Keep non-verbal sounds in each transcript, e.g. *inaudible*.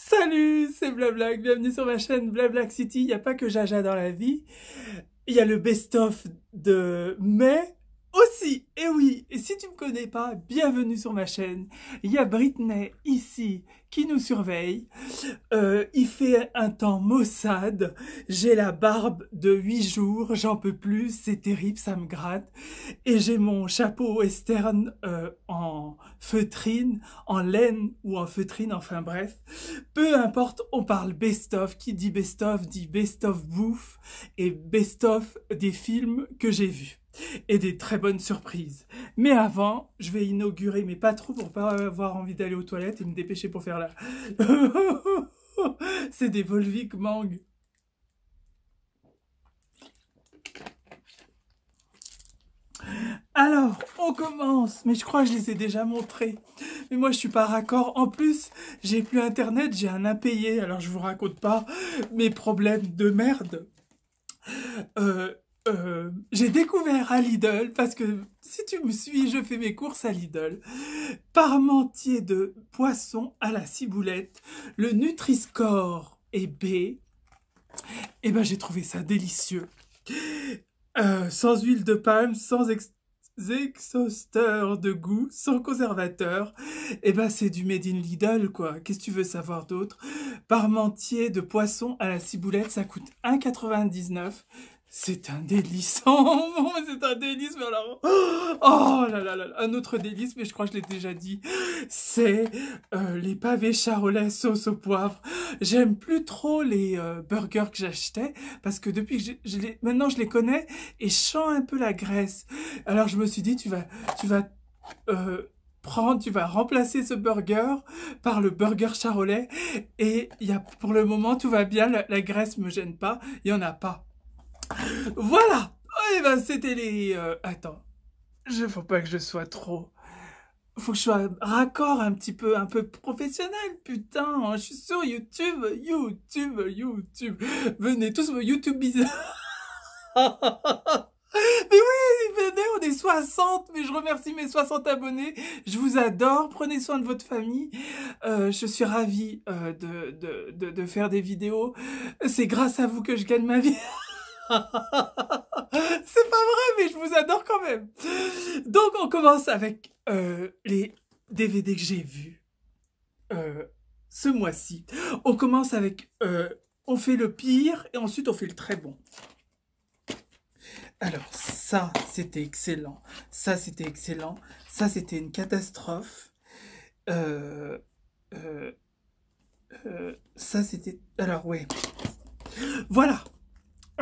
Salut, c'est Blablac, bienvenue sur ma chaîne Blabla City. Il n'y a pas que Jaja dans la vie. Il y a le best-of de mai aussi. Et oui, et si tu me connais pas, bienvenue sur ma chaîne. Il y a Britney ici qui nous surveille. Euh, il fait un temps maussade. J'ai la barbe de 8 jours, j'en peux plus, c'est terrible, ça me gratte. Et j'ai mon chapeau Estern euh, en feutrine, en laine ou en feutrine, enfin bref. Peu importe, on parle best-of. Qui dit best-of dit best-of bouffe et best-of des films que j'ai vus et des très bonnes surprises. Mais avant, je vais inaugurer, mes pas trop pour pas avoir envie d'aller aux toilettes et me dépêcher pour faire la... *laughs* C'est des Volvic mangue. Alors, on commence, mais je crois que je les ai déjà montrés. Mais moi, je suis pas raccord. En plus, j'ai plus internet, j'ai un impayé. Alors, je vous raconte pas mes problèmes de merde. Euh, euh, j'ai découvert à Lidl, parce que si tu me suis, je fais mes courses à Lidl, parmentier de poisson à la ciboulette, le Nutri-Score est B, et eh ben j'ai trouvé ça délicieux. Euh, sans huile de palme, sans exhausteur de goût, sans conservateur, et eh ben c'est du made in Lidl quoi, qu'est-ce que tu veux savoir d'autre Parmentier de poisson à la ciboulette, ça coûte 1,99 c'est un délice. *laughs* Oh, c'est un délice, Oh là là là, un autre délice, mais je crois que je l'ai déjà dit. C'est euh, les pavés charolais sauce au poivre. J'aime plus trop les euh, burgers que j'achetais, parce que depuis que je, les... Maintenant, je les connais et je un peu la graisse. Alors, je me suis dit, tu vas... Tu vas euh, prendre, tu vas remplacer ce burger par le burger charolais et y pour le moment, tout va bien, la, graisse graisse me gêne pas, il y en a pas. Voilà Eh ben, c'était les... Euh, attends, je faut pas que je sois trop... Faut que je sois raccord un petit peu, un peu professionnel, putain hein. Je suis sur YouTube, YouTube, YouTube Venez tous me YouTube bizarre *laughs* Mais oui, venez, on est 60, mais je remercie mes 60 abonnés. Je vous adore, prenez soin de votre famille. Euh, je suis ravie euh, de, de, de, de faire des vidéos. C'est grâce à vous que je gagne ma vie. *laughs* *laughs* C'est pas vrai, mais je vous adore quand même. Donc, on commence avec euh, les DVD que j'ai vus euh, ce mois-ci. On commence avec... Euh, on fait le pire et ensuite on fait le très bon. Alors, ça, c'était excellent. Ça, c'était excellent. Ça, c'était une catastrophe. ça, c'était... Alors, ouais. Voilà.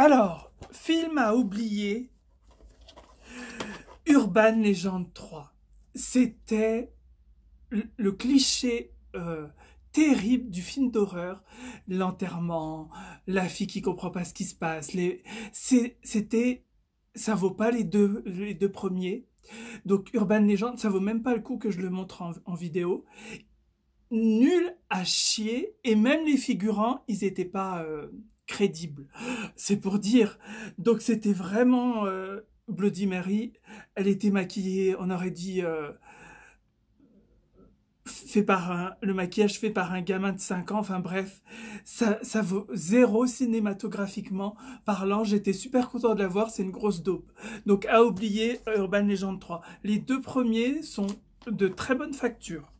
Alors, film à oublier, Urban Légende 3. C'était le cliché euh, terrible du film d'horreur, l'enterrement, la fille qui comprend pas ce qui se passe. Les... C'était, ça vaut pas les deux, les deux premiers. Donc Urban Legend, ça vaut même pas le coup que je le montre en, vidéo. Nul à chier et même les figurants, ils étaient pas, euh, crédible. C'est pour dire. Donc c'était vraiment euh, Bloody Mary. Elle était maquillée, on aurait dit euh, fait par le maquillage fait par un gamin de 5 ans. Enfin bref, ça, ça vaut zéro cinématographiquement parlant. J'étais super content de la voir. C'est une grosse dope. Donc à oublier Urban Legend 3. Les deux premiers sont de très bonne facture.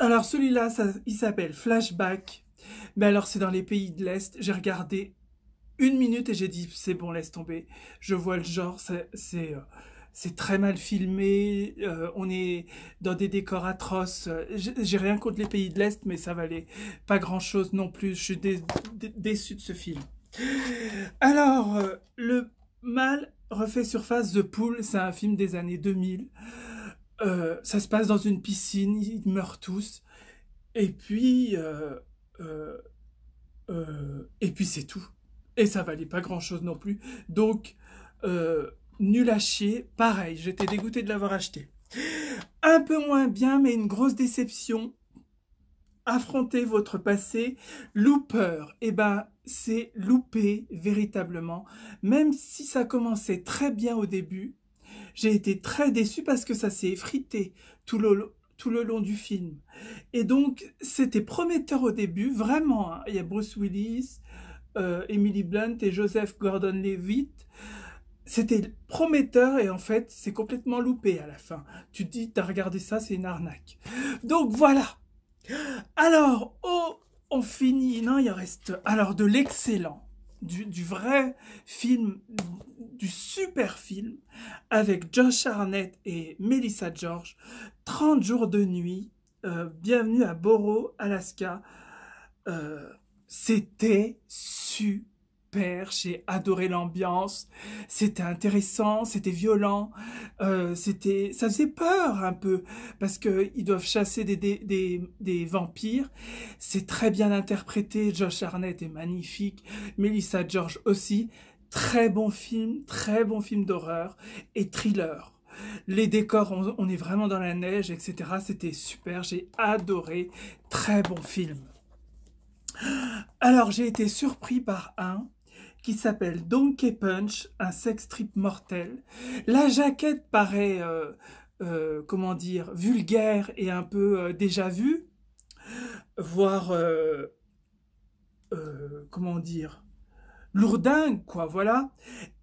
Alors celui-là, il s'appelle Flashback. Mais alors, c'est dans les pays de l'Est. J'ai regardé une minute et j'ai dit, c'est bon, laisse tomber. Je vois le genre, c'est c'est euh, très mal filmé, euh, on est dans des décors atroces. J'ai rien contre les pays de l'Est, mais ça valait pas grand-chose non plus. Je suis déçu de ce film. Alors, euh, le mal refait surface, The Pool, c'est un film des années 2000. Euh, ça se passe dans une piscine, ils meurent tous. Et puis, euh, euh, et puis c'est tout. Et ça valait pas grand-chose non plus. Donc, euh, nul à chier. Pareil, j'étais dégoûté de l'avoir acheté. Un peu moins bien, mais une grosse déception. Affronter votre passé. Looper, eh ben, c'est loupé véritablement. Même si ça commençait très bien au début, j'ai été très déçu parce que ça s'est effrité tout tout le long du film. Et donc, c'était prometteur au début, vraiment. Hein. Il y a Bruce Willis, euh, Emily Blunt et Joseph Gordon-Levitt. C'était prometteur et en fait, c'est complètement loupé à la fin. Tu te dis, t'as regardé ça, c'est une arnaque. Donc voilà. Alors, oh, on finit. Non, il en reste alors de l'excellent, du, du, vrai film, du super film avec Josh Arnett et Melissa George. 30 jours de nuit euh, bienvenue à Boro, Alaska. Euh, c'était super. J'ai adoré l'ambiance. C'était intéressant. C'était violent. Euh, c'était, ça faisait peur un peu parce qu'ils doivent chasser des, des vampires. C'est très bien interprété. Josh Arnett est magnifique. Melissa George aussi. Très bon film, très bon film d'horreur et thriller. Les décors, on, est vraiment dans la neige, etc. C'était super, j'ai adoré. Très bon film. Alors, j'ai été surpris par un qui s'appelle Donkey Punch, un sex trip mortel. La jaquette paraît, euh, euh, comment dire, vulgaire et un peu euh, déjà vue, voire, comment dire, lourdingue, quoi, voilà.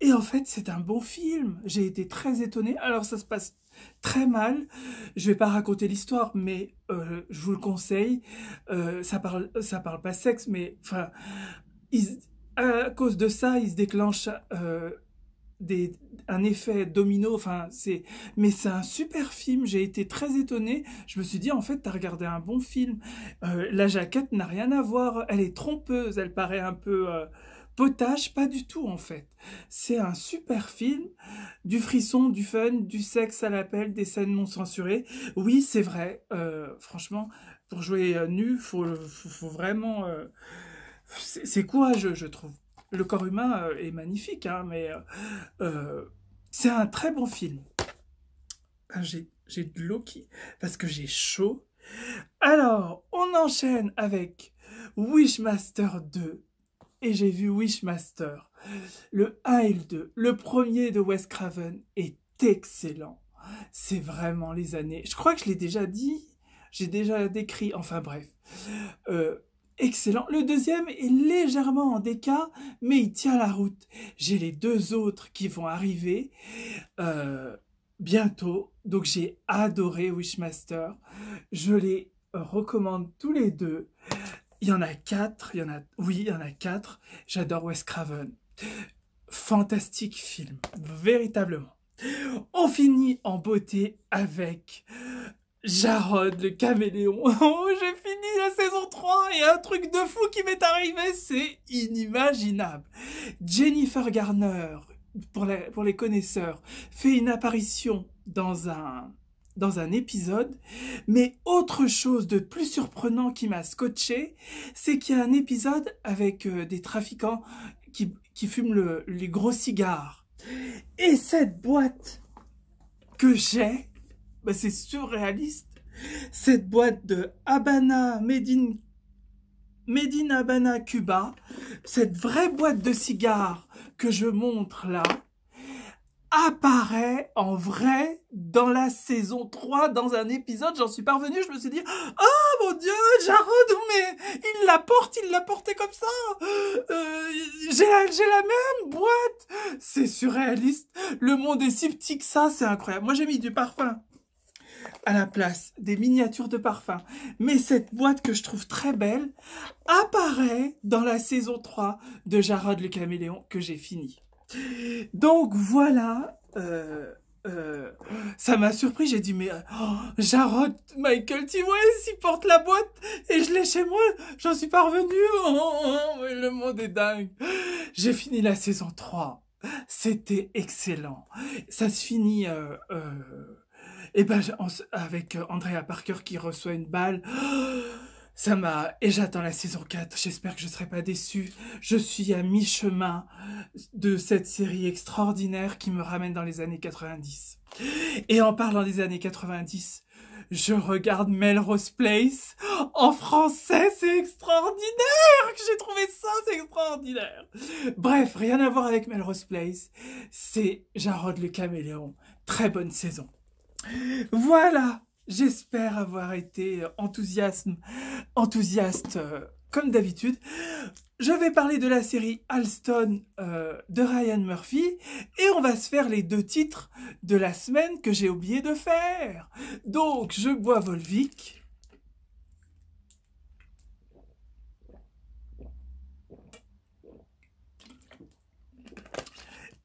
Et en fait, c'est un bon film. J'ai été très étonnée. Alors, ça se passe très mal. Je vais pas raconter l'histoire, mais euh, je vous le conseille. Euh, ça parle, ça parle pas sexe, mais enfin, à cause de ça, il se déclenche euh, des, un effet domino. Enfin, c'est, mais c'est un super film. J'ai été très étonnée. Je me suis dit, en fait, tu as regardé un bon film. la jaquette n'a rien à voir. Elle est trompeuse. Elle paraît un peu Potage, pas du tout en fait. C'est un super film, du frisson, du fun, du sexe à l'appel, des scènes non censurées. Oui, c'est vrai, euh, franchement, pour jouer euh, nu, faut, faut, vraiment... Euh, c'est courageux, je trouve. Le corps humain est magnifique, hein, mais c'est un très bon film. Ah, j'ai de l'eau qui... parce que j'ai chaud. Alors, on enchaîne avec Wishmaster 2 et j'ai vu Wishmaster. Le le 2, le premier de Wes Craven, est excellent. C'est vraiment les années. Je crois que je l'ai déjà dit, j'ai déjà décrit, enfin bref. Euh, excellent. Le deuxième est légèrement en déca, mais il tient la route. J'ai les deux autres qui vont arriver euh, bientôt. Donc j'ai adoré Wishmaster. Je les recommande tous les deux. Il y en a quatre, il y en a, oui, il y en a quatre. J'adore Wes Craven. Fantastique film, véritablement. On finit en beauté avec Jarod le caméléon. *laughs* Oh, j'ai fini la saison 3 et un truc de fou qui m'est arrivé, c'est inimaginable. Jennifer Garner, pour, pour les connaisseurs, fait une apparition dans un dans un épisode, mais autre chose de plus surprenant qui m'a scotché, c'est qu'il y a un épisode avec euh, des trafiquants qui, fument les gros cigares. Et cette boîte que j'ai, bah, c'est surréaliste, cette boîte de Habana Made in, Habana Cuba, cette vraie boîte de cigares que je montre là, apparaît en vrai dans la saison 3, dans un épisode, j'en suis parvenu, je me suis dit, oh mon dieu, Jarod, mais il la porte, il l'a porté comme ça, euh, j'ai la, la même boîte, c'est surréaliste, le monde est si petit que ça, c'est incroyable, moi j'ai mis du parfum à la place des miniatures de parfum. Mais cette boîte que je trouve très belle apparaît dans la saison 3 de Jarod le Caméléon que j'ai fini. Donc voilà, euh, euh, ça m'a surpris, j'ai dit mais oh, Michael T. il porte la boîte et je l'ai chez moi, j'en suis pas revenu, *laughs* oh, oh, oh, le monde est dingue. J'ai fini la saison 3, c'était excellent. Ça se finit... et euh, eh ben, avec Andrea Parker qui reçoit une balle. Ça m'a... Et j'attends la saison 4, j'espère que je ne serai pas déçu. Je suis à mi-chemin de cette série extraordinaire qui me ramène dans les années 90. Et en parlant des années 90, je regarde Melrose Place en français, c'est extraordinaire que J'ai trouvé ça, c'est extraordinaire Bref, rien à voir avec Melrose Place, c'est Jarod le Caméléon. Très bonne saison. Voilà J'espère avoir été euh, enthousiaste euh, comme d'habitude. Je vais parler de la série Alston euh, de Ryan Murphy et on va se faire les deux titres de la semaine que j'ai oublié de faire. Donc, je bois Volvic.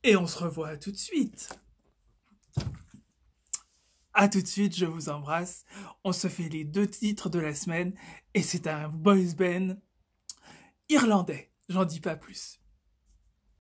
Et on se revoit tout de suite. À tout de suite, je vous embrasse. On se fait les deux titres de la semaine et c'est un boys band irlandais. J'en dis pas plus.